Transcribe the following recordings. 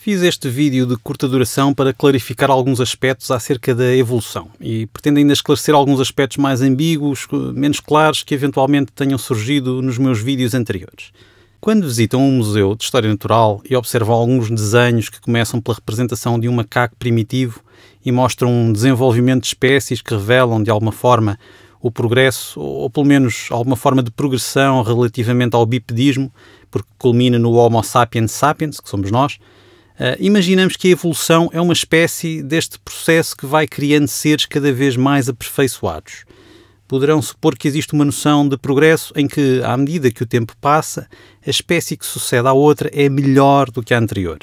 Fiz este vídeo de curta duração para clarificar alguns aspectos acerca da evolução e pretendo ainda esclarecer alguns aspectos mais ambíguos, menos claros, que eventualmente tenham surgido nos meus vídeos anteriores. Quando visitam um museu de história natural e observam alguns desenhos que começam pela representação de um macaco primitivo e mostram um desenvolvimento de espécies que revelam, de alguma forma, o progresso, ou pelo menos alguma forma de progressão relativamente ao bipedismo, porque culmina no Homo sapiens sapiens, que somos nós, eh, imaginamos que a evolução é uma espécie deste processo que vai criando seres cada vez mais aperfeiçoados. Poderão supor que existe uma noção de progresso em que, à medida que o tempo passa, a espécie que sucede à outra é melhor do que a anterior.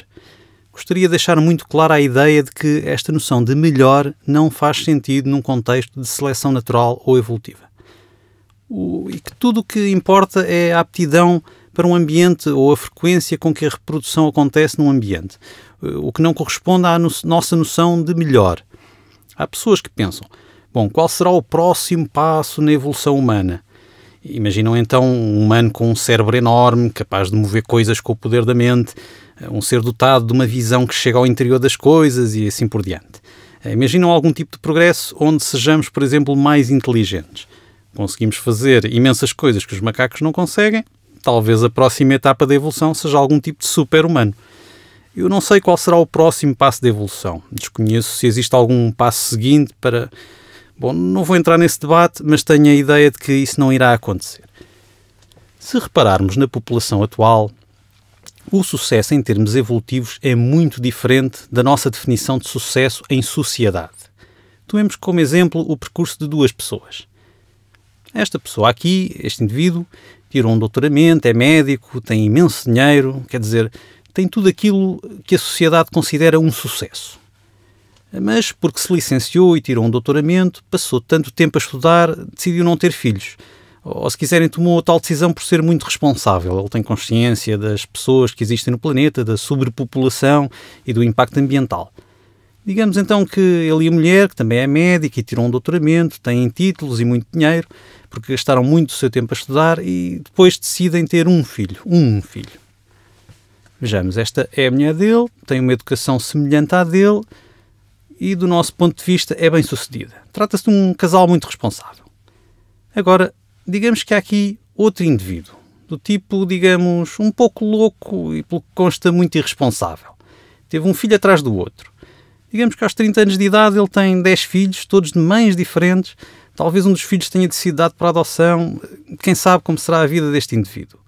Gostaria de deixar muito clara a ideia de que esta noção de melhor não faz sentido num contexto de seleção natural ou evolutiva. O, e que tudo o que importa é a aptidão para um ambiente ou a frequência com que a reprodução acontece num ambiente, eh, o que não corresponde à no nossa noção de melhor. Há pessoas que pensam: bom, qual será o próximo passo na evolução humana? Imaginam então um humano com um cérebro enorme, capaz de mover coisas com o poder da mente, eh, um ser dotado de uma visão que chega ao interior das coisas e assim por diante. Eh, imaginam algum tipo de progresso onde sejamos, por exemplo, mais inteligentes. Conseguimos fazer imensas coisas que os macacos não conseguem, talvez a próxima etapa da evolução seja algum tipo de super-humano. Eu não sei qual será o próximo passo da de evolução. Desconheço se existe algum passo seguinte para. Bom, não vou entrar nesse debate, mas tenho a ideia de que isso não irá acontecer. Se repararmos na população atual, o sucesso em termos evolutivos é muito diferente da nossa definição de sucesso em sociedade. Tomemos como exemplo o percurso de duas pessoas. Esta pessoa aqui, este indivíduo, tirou um doutoramento, é médico, tem imenso dinheiro, quer dizer, tem tudo aquilo que a sociedade considera um sucesso. Mas, porque se licenciou e tirou um doutoramento, passou tanto tempo a estudar, decidiu não ter filhos. Ou, se quiserem, tomou tal decisão por ser muito responsável. Ele tem consciência das pessoas que existem no planeta, da sobrepopulação e do impacto ambiental. Digamos então que ele e a mulher, que também é médica e tirou um doutoramento, têm títulos e muito dinheiro, porque gastaram muito do seu tempo a estudar e depois decidem ter um filho. Um filho. Vejamos, esta é a mulher dele, tem uma educação semelhante à dele e, do nosso ponto de vista, é bem sucedida. Trata-se de um casal muito responsável. Agora, digamos que há aqui outro indivíduo, do tipo, digamos, um pouco louco e, pelo que consta, muito irresponsável. Teve um filho atrás do outro Digamos que aos 30 anos de idade ele tem 10 filhos, todos de mães diferentes. Talvez um dos filhos tenha decidido sido dado para adoção. Quem sabe como será a vida deste indivíduo.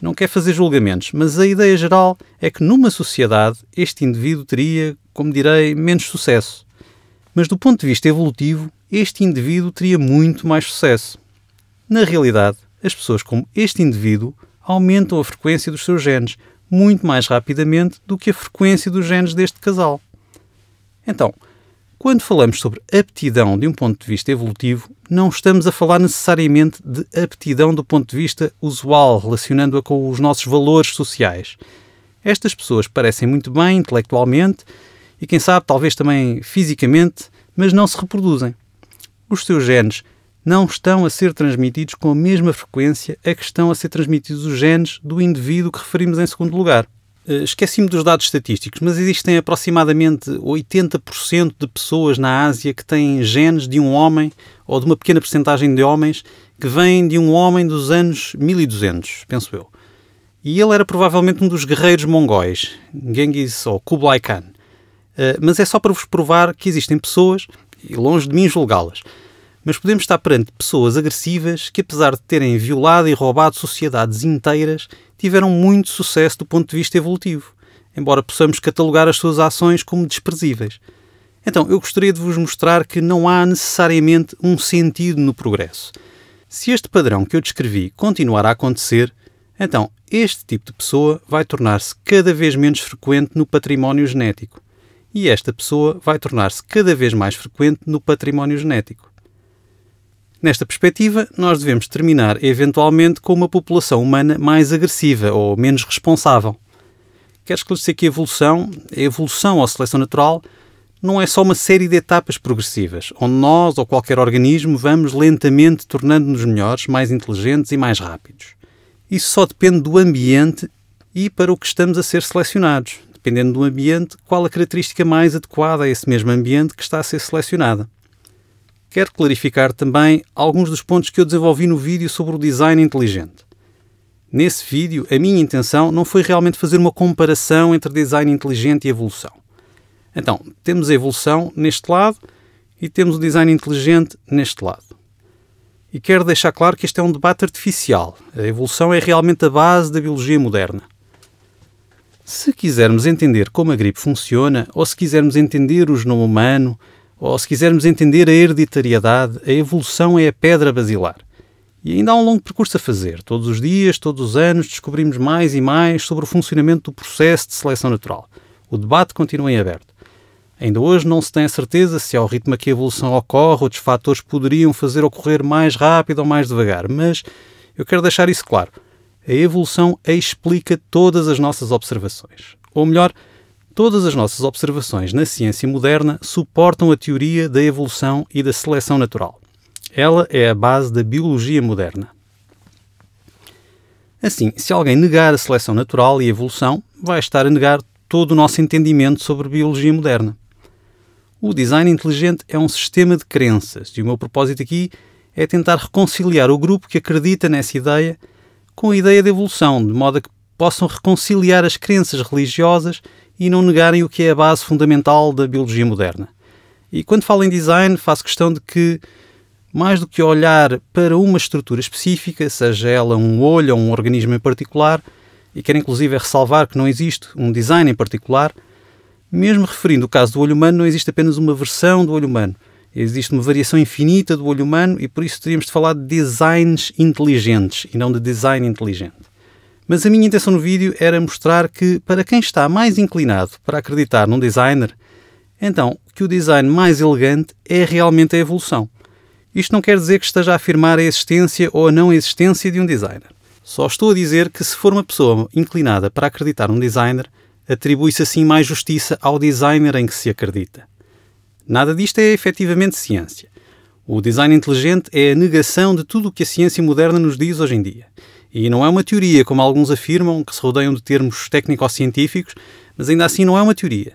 Não quer fazer julgamentos, mas a ideia geral é que numa sociedade este indivíduo teria, como direi, menos sucesso. Mas do ponto de vista evolutivo, este indivíduo teria muito mais sucesso. Na realidade, as pessoas como este indivíduo aumentam a frequência dos seus genes muito mais rapidamente do que a frequência dos genes deste casal. Então, quando falamos sobre aptidão de um ponto de vista evolutivo, não estamos a falar necessariamente de aptidão do ponto de vista usual, relacionando-a com os nossos valores sociais. Estas pessoas parecem muito bem intelectualmente e, quem sabe, talvez também fisicamente, mas não se reproduzem. Os seus genes não estão a ser transmitidos com a mesma frequência a que estão a ser transmitidos os genes do indivíduo que referimos em segundo lugar. Eh, esqueci-me dos dados estatísticos, mas existem aproximadamente 80% de pessoas na Ásia que têm genes de um homem ou de uma pequena porcentagem de homens que vêm de um homem dos anos 1200, penso eu. E ele era provavelmente um dos guerreiros mongóis, Genghis ou Kublai Khan. Eh, mas é só para vos provar que existem pessoas, e longe de mim julgá-las, mas podemos estar perante pessoas agressivas que, apesar de terem violado e roubado sociedades inteiras, tiveram muito sucesso do ponto de vista evolutivo, embora possamos catalogar as suas ações como desprezíveis. Então, eu gostaria de vos mostrar que não há necessariamente um sentido no progresso. Se este padrão que eu descrevi continuar a acontecer, então este tipo de pessoa vai tornar-se cada vez menos frequente no património genético. E esta pessoa vai tornar-se cada vez mais frequente no património genético. Nesta perspectiva, nós devemos terminar eventualmente com uma população humana mais agressiva ou menos responsável. Quero esclarecer que a evolução, a evolução ou seleção natural, não é só uma série de etapas progressivas, onde nós ou qualquer organismo vamos lentamente tornando-nos melhores, mais inteligentes e mais rápidos. Isso só depende do ambiente e para o que estamos a ser selecionados, dependendo do ambiente, qual a característica mais adequada a esse mesmo ambiente que está a ser selecionada quero clarificar também alguns dos pontos que eu desenvolvi no vídeo sobre o design inteligente. Nesse vídeo, a minha intenção não foi realmente fazer uma comparação entre design inteligente e evolução. Então, temos a evolução neste lado e temos o design inteligente neste lado. E quero deixar claro que este é um debate artificial. A evolução é realmente a base da biologia moderna. Se quisermos entender como a gripe funciona, ou se quisermos entender o genoma humano, ou, se quisermos entender a hereditariedade, a evolução é a pedra basilar. E ainda há um longo percurso a fazer. Todos os dias, todos os anos, descobrimos mais e mais sobre o funcionamento do processo de seleção natural. O debate continua em aberto. Ainda hoje não se tem a certeza se ao ritmo a que a evolução ocorre, outros fatores poderiam fazer ocorrer mais rápido ou mais devagar, mas eu quero deixar isso claro. A evolução explica todas as nossas observações. Ou melhor, Todas as nossas observações na ciência moderna suportam a teoria da evolução e da seleção natural. Ela é a base da biologia moderna. Assim, se alguém negar a seleção natural e a evolução, vai estar a negar todo o nosso entendimento sobre biologia moderna. O design inteligente é um sistema de crenças e o meu propósito aqui é tentar reconciliar o grupo que acredita nessa ideia com a ideia da evolução, de modo a que possam reconciliar as crenças religiosas e não negarem o que é a base fundamental da biologia moderna. E quando falo em design, faço questão de que, mais do que olhar para uma estrutura específica, seja ela um olho ou um organismo em particular, e quero inclusive ressalvar que não existe um design em particular, mesmo referindo o caso do olho humano, não existe apenas uma versão do olho humano. Existe uma variação infinita do olho humano e por isso teríamos de falar de designs inteligentes e não de design inteligente. Mas a minha intenção no vídeo era mostrar que, para quem está mais inclinado para acreditar num designer, então que o design mais elegante é realmente a evolução. Isto não quer dizer que esteja a afirmar a existência ou a não existência de um designer. Só estou a dizer que, se for uma pessoa inclinada para acreditar num designer, atribui-se assim mais justiça ao designer em que se acredita. Nada disto é efetivamente ciência. O design inteligente é a negação de tudo o que a ciência moderna nos diz hoje em dia. E não é uma teoria, como alguns afirmam, que se rodeiam de termos técnico-científicos, mas ainda assim não é uma teoria.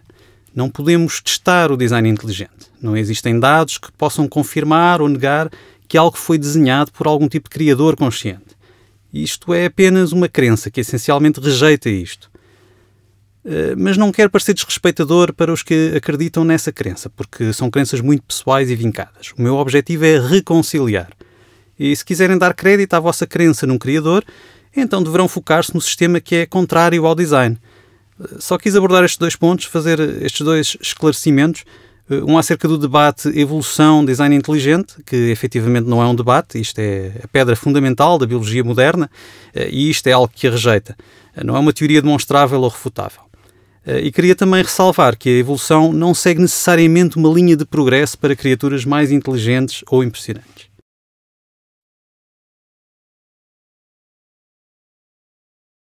Não podemos testar o design inteligente. Não existem dados que possam confirmar ou negar que algo foi desenhado por algum tipo de criador consciente. Isto é apenas uma crença que essencialmente rejeita isto. Eh, mas não quero parecer desrespeitador para os que acreditam nessa crença, porque são crenças muito pessoais e vincadas. O meu objetivo é reconciliar e se quiserem dar crédito à vossa crença num criador, então deverão focar-se no sistema que é contrário ao design. Só quis abordar estes dois pontos, fazer estes dois esclarecimentos. Um acerca do debate evolução-design inteligente, que efetivamente não é um debate, isto é a pedra fundamental da biologia moderna e isto é algo que a rejeita. Não é uma teoria demonstrável ou refutável. E queria também ressalvar que a evolução não segue necessariamente uma linha de progresso para criaturas mais inteligentes ou impressionantes.